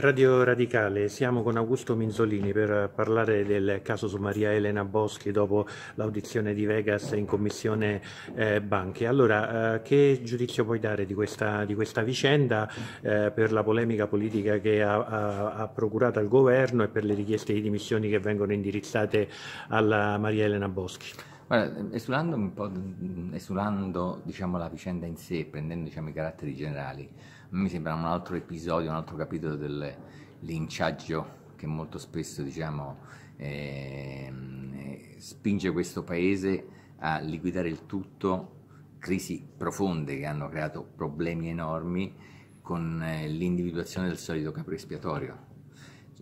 Radio Radicale, siamo con Augusto Minzolini per parlare del caso su Maria Elena Boschi dopo l'audizione di Vegas in commissione eh, banche. Allora, eh, che giudizio puoi dare di questa, di questa vicenda eh, per la polemica politica che ha, ha, ha, procurato al governo e per le richieste di dimissioni che vengono indirizzate alla Maria Elena Boschi? Guarda, ehm, esulando un po', mhmm, esulando diciamo, la vicenda in sé, prendendo diciamo, i caratteri generali, mi sembra un altro episodio, un altro capitolo del linciaggio che molto spesso diciamo, ehm, eh, spinge questo paese a liquidare il tutto, crisi profonde che hanno creato problemi enormi con eh, l'individuazione del solito capo espiatorio.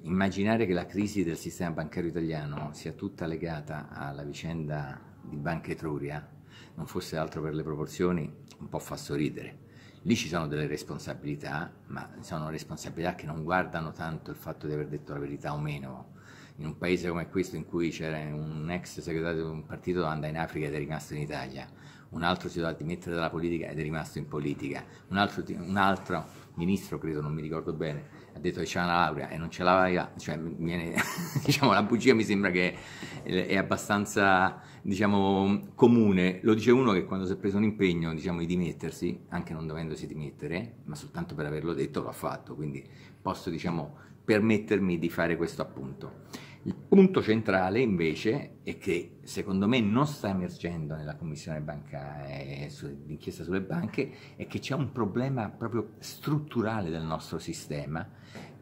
Immaginare che la crisi del sistema bancario italiano sia tutta legata alla vicenda di Banca Etruria, non fosse altro per le proporzioni, un po' fa sorridere. Lì ci sono delle responsabilità, ma sono responsabilità che non guardano tanto il fatto di aver detto la verità o meno. In un paese come questo in cui c'era un ex segretario di un partito che andava in Africa ed è rimasto in Italia, un altro si doveva dimettere dalla politica ed è rimasto in politica, un altro, un altro ministro, credo, non mi ricordo bene, ha detto che c'è una laurea e non ce l'aveva, cioè, viene, diciamo, la bugia mi sembra che è abbastanza, diciamo, comune. Lo dice uno che quando si è preso un impegno, diciamo, di dimettersi, anche non dovendosi dimettere, ma soltanto per averlo detto, l'ha fatto, quindi posso, diciamo, permettermi di fare questo appunto. Il punto centrale invece è che secondo me non sta emergendo nella commissione bancaria eh, d'inchiesta sulle banche è che c'è un problema proprio strutturale del nostro sistema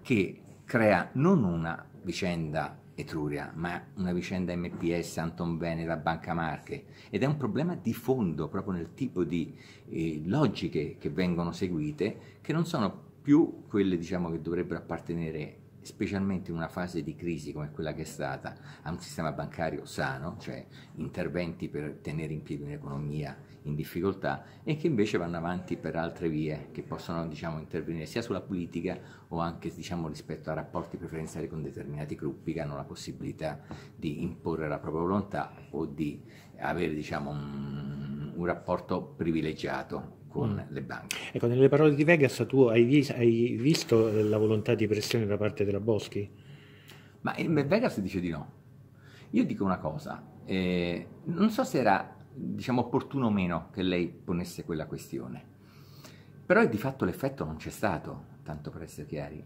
che crea non una vicenda Etruria, ma una vicenda MPS, Anton Venera, Banca Marche ed è un problema di fondo proprio nel tipo di eh, logiche che vengono seguite che non sono più quelle diciamo, che dovrebbero appartenere specialmente in una fase di crisi come quella che è stata, a un sistema bancario sano, cioè interventi per tenere in piedi un'economia in difficoltà e che invece vanno avanti per altre vie che possono diciamo, intervenire sia sulla politica o anche diciamo, rispetto a rapporti preferenziali con determinati gruppi che hanno la possibilità di imporre la propria volontà o di avere diciamo, un un rapporto privilegiato con mm. le banche. Ecco, nelle parole di Vegas tu hai, vis- hai visto eh, la volontà di pressione da parte della Boschi? Ma eh, Vegas dice di no. Io dico una cosa, eh, non so se era diciamo, opportuno o meno che lei ponesse quella questione, però di fatto l'effetto non c'è stato, tanto per essere chiari.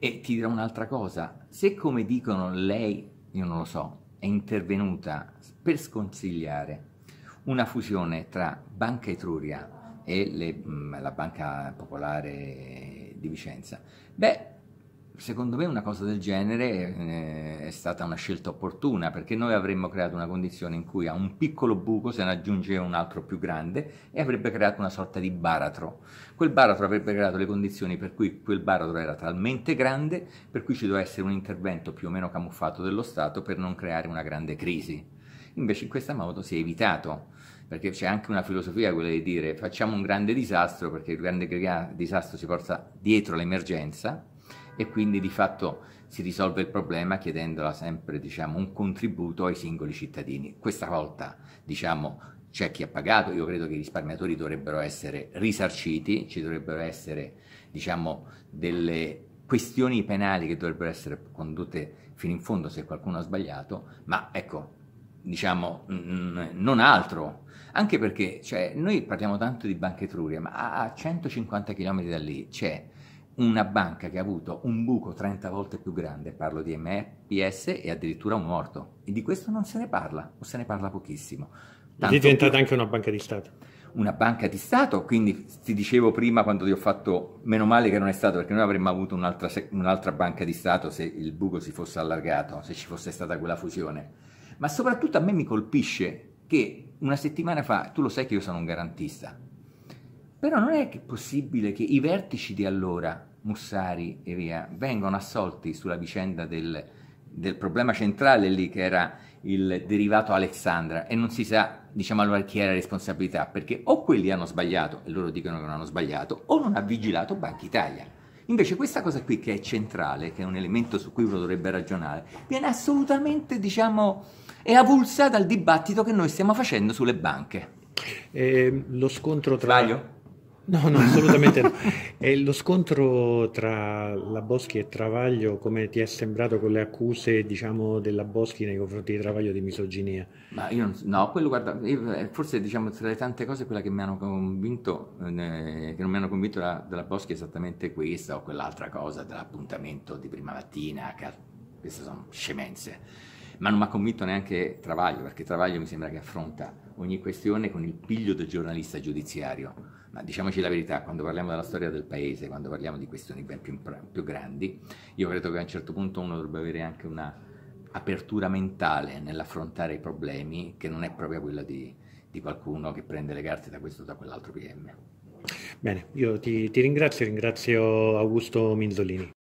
E ti dirò un'altra cosa, se come dicono lei, io non lo so, è intervenuta per sconsigliare una fusione tra Banca Etruria e le, mm, la Banca Popolare di Vicenza. Beh, secondo me una cosa del genere eh, è stata una scelta opportuna perché noi avremmo creato una condizione in cui a un piccolo buco se ne aggiunge un altro più grande e avrebbe creato una sorta di baratro. Quel baratro avrebbe creato le condizioni per cui quel baratro era talmente grande per cui ci doveva essere un intervento più o meno camuffato dello Stato per non creare una grande crisi. Invece in questa moto si è evitato, perché c'è anche una filosofia quella di dire facciamo un grande disastro, perché il grande disastro si porta dietro l'emergenza e quindi di fatto si risolve il problema chiedendola sempre diciamo, un contributo ai singoli cittadini. Questa volta diciamo, c'è chi ha pagato, io credo che i risparmiatori dovrebbero essere risarciti, ci dovrebbero essere diciamo, delle questioni penali che dovrebbero essere condotte fino in fondo se qualcuno ha sbagliato, ma ecco, diciamo, non altro. Anche perché cioè, noi parliamo tanto di Banca Etruria, ma a 150 km da lì c'è una banca che ha avuto un buco 30 volte più grande, parlo di MPS, e addirittura un morto. E di questo non se ne parla, o se ne parla pochissimo. Tanto è diventata più... anche una banca di Stato. Una banca di Stato, quindi ti dicevo prima quando ti ho fatto, meno male che non è stato, perché noi avremmo avuto un'altra, un'altra banca di Stato se il buco si fosse allargato, se ci fosse stata quella fusione ma soprattutto a me mi colpisce che una settimana fa, tu lo sai che io sono un garantista, però non è che possibile che i vertici di allora, Mussari e via, vengano assolti sulla vicenda del, del problema centrale lì che era il derivato Alexandra e non si sa diciamo allora chi è la responsabilità perché o quelli hanno sbagliato e loro dicono che non hanno sbagliato o non ha vigilato Banca Italia Invece questa cosa qui che è centrale, che è un elemento su cui uno dovrebbe ragionare, viene assolutamente, diciamo, è avulsa dal dibattito che noi stiamo facendo sulle banche. Eh, lo scontro tra... Sbaglio? No, no, assolutamente no. E lo scontro tra la Boschi e Travaglio, come ti è sembrato con le accuse, diciamo, della Boschi nei confronti di Travaglio di misoginia? Ma io non, no, quello guarda, eh, forse diciamo tra le tante cose quella che mi hanno convinto, eh, che non mi hanno convinto della, della Boschi è esattamente questa o quell'altra cosa dell'appuntamento di prima mattina, queste sono scemenze ma non mi ha convinto neanche Travaglio, perché Travaglio mi sembra che affronta ogni questione con il piglio del giornalista giudiziario. Ma diciamoci la verità, quando parliamo della storia del paese, quando parliamo di questioni ben più, più grandi, io credo che a un certo punto uno dovrebbe avere anche un'apertura mentale nell'affrontare i problemi, che non è proprio quella di, di qualcuno che prende le carte da questo o da quell'altro PM. Bene, io ti, ti ringrazio, ringrazio Augusto Minzolini.